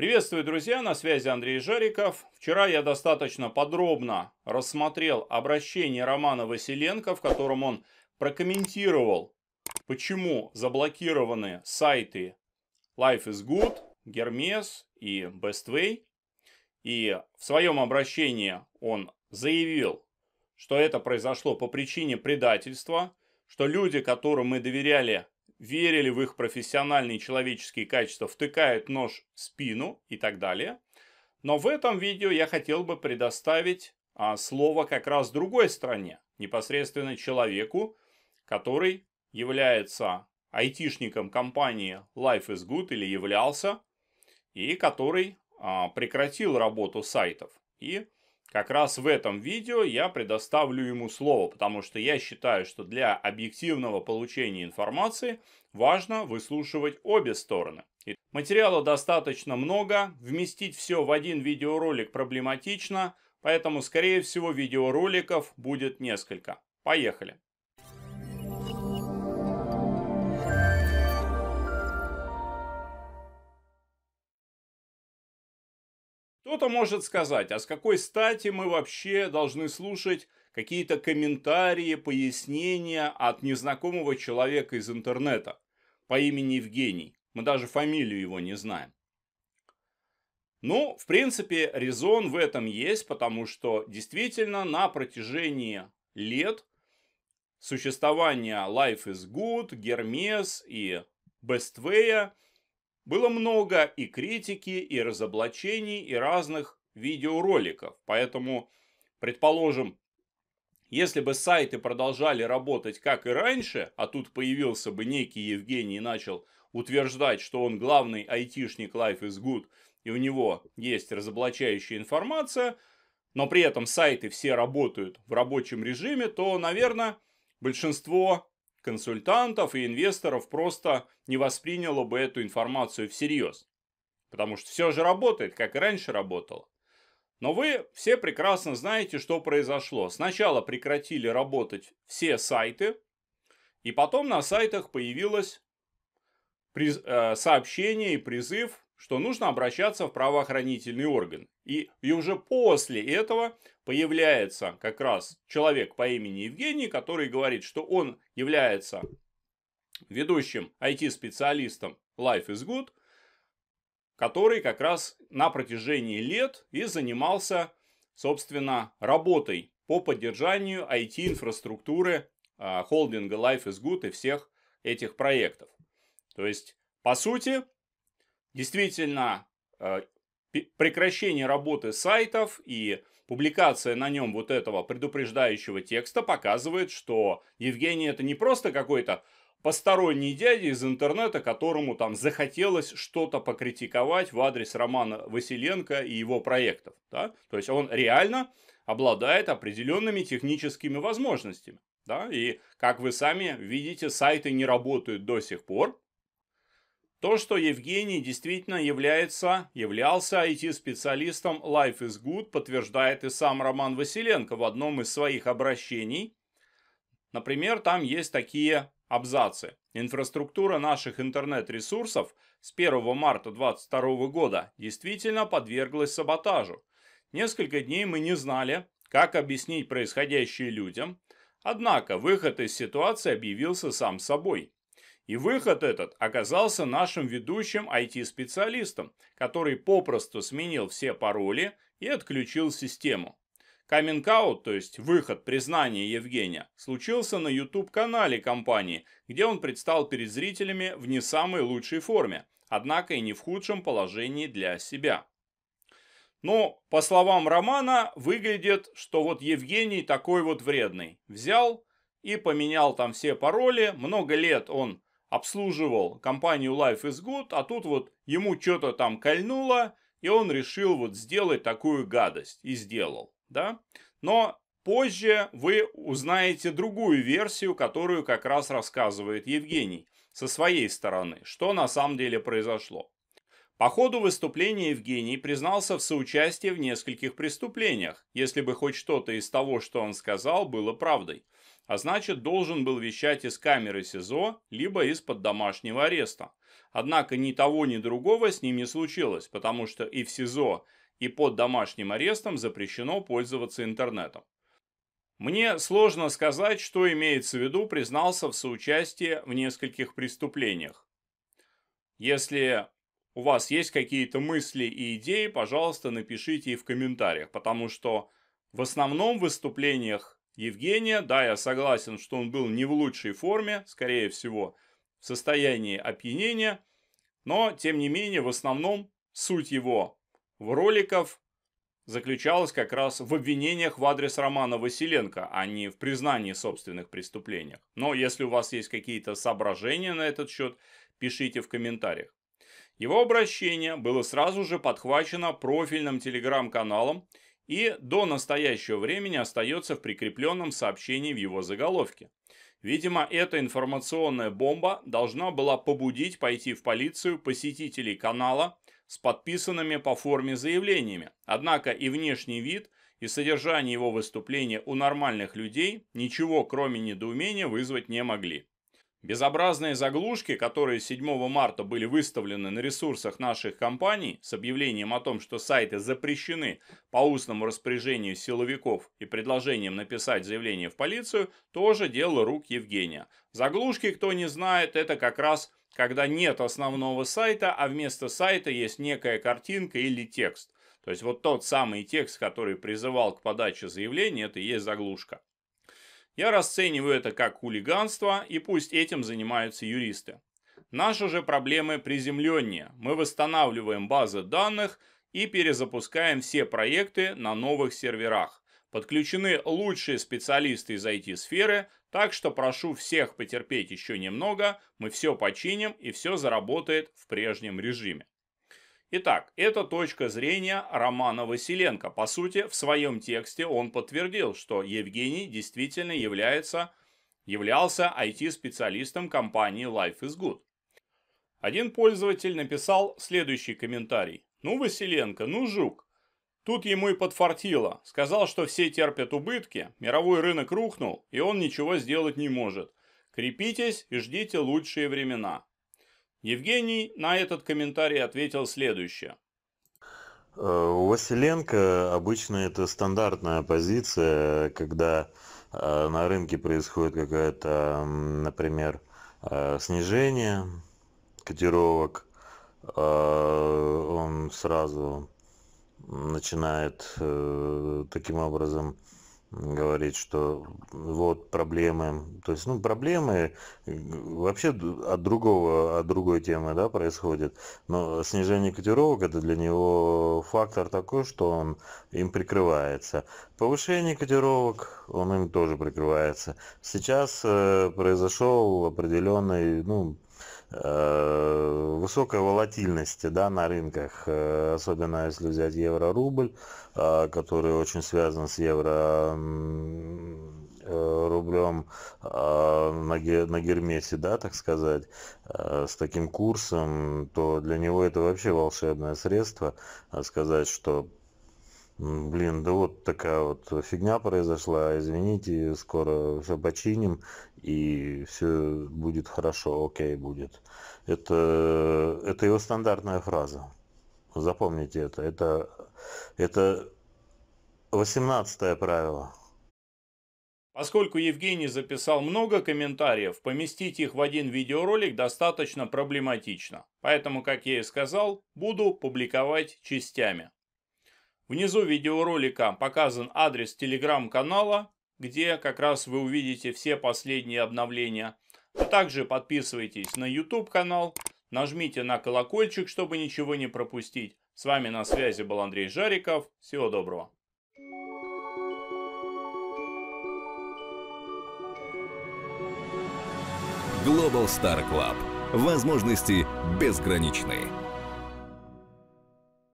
Приветствую, друзья, на связи Андрей Жариков. Вчера я достаточно подробно рассмотрел обращение Романа Василенко, в котором он прокомментировал, почему заблокированы сайты Life is Good, Гермес и Bestway. И в своем обращении он заявил, что это произошло по причине предательства, что люди, которым мы доверяли верили в их профессиональные человеческие качества, втыкают нож в спину и так далее. Но в этом видео я хотел бы предоставить а, слово как раз другой стране, непосредственно человеку, который является айтишником компании Life is Good или являлся, и который а, прекратил работу сайтов и как раз в этом видео я предоставлю ему слово, потому что я считаю, что для объективного получения информации важно выслушивать обе стороны. Материала достаточно много, вместить все в один видеоролик проблематично, поэтому, скорее всего, видеороликов будет несколько. Поехали! Кто-то может сказать, а с какой стати мы вообще должны слушать какие-то комментарии, пояснения от незнакомого человека из интернета по имени Евгений. Мы даже фамилию его не знаем. Ну, в принципе, резон в этом есть, потому что действительно на протяжении лет существования Life is Good, Гермес и Bestway – было много и критики, и разоблачений, и разных видеороликов. Поэтому, предположим, если бы сайты продолжали работать как и раньше, а тут появился бы некий Евгений и начал утверждать, что он главный айтишник Life is Good, и у него есть разоблачающая информация, но при этом сайты все работают в рабочем режиме, то, наверное, большинство консультантов и инвесторов просто не восприняло бы эту информацию всерьез. Потому что все же работает, как и раньше работало. Но вы все прекрасно знаете, что произошло. Сначала прекратили работать все сайты, и потом на сайтах появилось приз, э, сообщение и призыв что нужно обращаться в правоохранительный орган. И, и уже после этого появляется как раз человек по имени Евгений, который говорит, что он является ведущим IT-специалистом Life is Good, который как раз на протяжении лет и занимался, собственно, работой по поддержанию IT-инфраструктуры а, холдинга Life is Good и всех этих проектов. То есть, по сути, Действительно, э, прекращение работы сайтов и публикация на нем вот этого предупреждающего текста показывает, что Евгений это не просто какой-то посторонний дядя из интернета, которому там захотелось что-то покритиковать в адрес Романа Василенко и его проектов. Да? То есть он реально обладает определенными техническими возможностями. Да? И как вы сами видите, сайты не работают до сих пор. То, что Евгений действительно является, являлся IT-специалистом Life is Good, подтверждает и сам Роман Василенко в одном из своих обращений. Например, там есть такие абзацы. Инфраструктура наших интернет-ресурсов с 1 марта 2022 года действительно подверглась саботажу. Несколько дней мы не знали, как объяснить происходящее людям, однако выход из ситуации объявился сам собой. И выход этот оказался нашим ведущим IT-специалистом, который попросту сменил все пароли и отключил систему. каминг то есть выход, признания Евгения, случился на YouTube-канале компании, где он предстал перед зрителями в не самой лучшей форме, однако и не в худшем положении для себя. Но, по словам Романа, выглядит, что вот Евгений такой вот вредный. Взял и поменял там все пароли, много лет он обслуживал компанию Life is Good, а тут вот ему что-то там кольнуло, и он решил вот сделать такую гадость. И сделал, да? Но позже вы узнаете другую версию, которую как раз рассказывает Евгений со своей стороны, что на самом деле произошло. По ходу выступления Евгений признался в соучастии в нескольких преступлениях, если бы хоть что-то из того, что он сказал, было правдой а значит должен был вещать из камеры СИЗО, либо из-под домашнего ареста. Однако ни того, ни другого с ним не случилось, потому что и в СИЗО, и под домашним арестом запрещено пользоваться интернетом. Мне сложно сказать, что имеется в виду признался в соучастии в нескольких преступлениях. Если у вас есть какие-то мысли и идеи, пожалуйста, напишите их в комментариях, потому что в основном в выступлениях Евгения, да, я согласен, что он был не в лучшей форме, скорее всего, в состоянии опьянения, но, тем не менее, в основном суть его в роликов заключалась как раз в обвинениях в адрес Романа Василенко, а не в признании собственных преступлениях. Но если у вас есть какие-то соображения на этот счет, пишите в комментариях. Его обращение было сразу же подхвачено профильным телеграм-каналом и до настоящего времени остается в прикрепленном сообщении в его заголовке. Видимо, эта информационная бомба должна была побудить пойти в полицию посетителей канала с подписанными по форме заявлениями. Однако и внешний вид, и содержание его выступления у нормальных людей ничего кроме недоумения вызвать не могли. Безобразные заглушки, которые 7 марта были выставлены на ресурсах наших компаний с объявлением о том, что сайты запрещены по устному распоряжению силовиков и предложением написать заявление в полицию, тоже дело рук Евгения. Заглушки, кто не знает, это как раз когда нет основного сайта, а вместо сайта есть некая картинка или текст. То есть вот тот самый текст, который призывал к подаче заявления, это и есть заглушка. Я расцениваю это как хулиганство, и пусть этим занимаются юристы. Наши же проблемы приземленнее. Мы восстанавливаем базы данных и перезапускаем все проекты на новых серверах. Подключены лучшие специалисты из IT-сферы, так что прошу всех потерпеть еще немного, мы все починим и все заработает в прежнем режиме. Итак, это точка зрения Романа Василенко. По сути, в своем тексте он подтвердил, что Евгений действительно является, являлся IT-специалистом компании Life is Good. Один пользователь написал следующий комментарий. «Ну, Василенко, ну, жук, Тут ему и подфартило. Сказал, что все терпят убытки, мировой рынок рухнул, и он ничего сделать не может. Крепитесь и ждите лучшие времена. Евгений на этот комментарий ответил следующее. Э, у Василенко обычно это стандартная позиция, когда э, на рынке происходит какое-то, например, э, снижение котировок, он сразу начинает таким образом говорит, что вот проблемы, то есть, ну, проблемы вообще от другого, от другой темы, да, происходит, но снижение котировок это для него фактор такой, что он им прикрывается. Повышение котировок, он им тоже прикрывается. Сейчас э, произошел определенный, ну, Э, высокой волатильности, да, на рынках, э, особенно если взять евро-рубль, э, который очень связан с евро рублем на, на Гермесе, да, так сказать, с таким курсом, то для него это вообще волшебное средство сказать, что блин да вот такая вот фигня произошла извините скоро все починим и все будет хорошо окей будет это это его стандартная фраза запомните это это это восемнадцатое правило Поскольку Евгений записал много комментариев, поместить их в один видеоролик достаточно проблематично. Поэтому, как я и сказал, буду публиковать частями. Внизу видеоролика показан адрес телеграм-канала, где как раз вы увидите все последние обновления. А также подписывайтесь на YouTube канал, нажмите на колокольчик, чтобы ничего не пропустить. С вами на связи был Андрей Жариков. Всего доброго. Global Star Club. Возможности безграничные.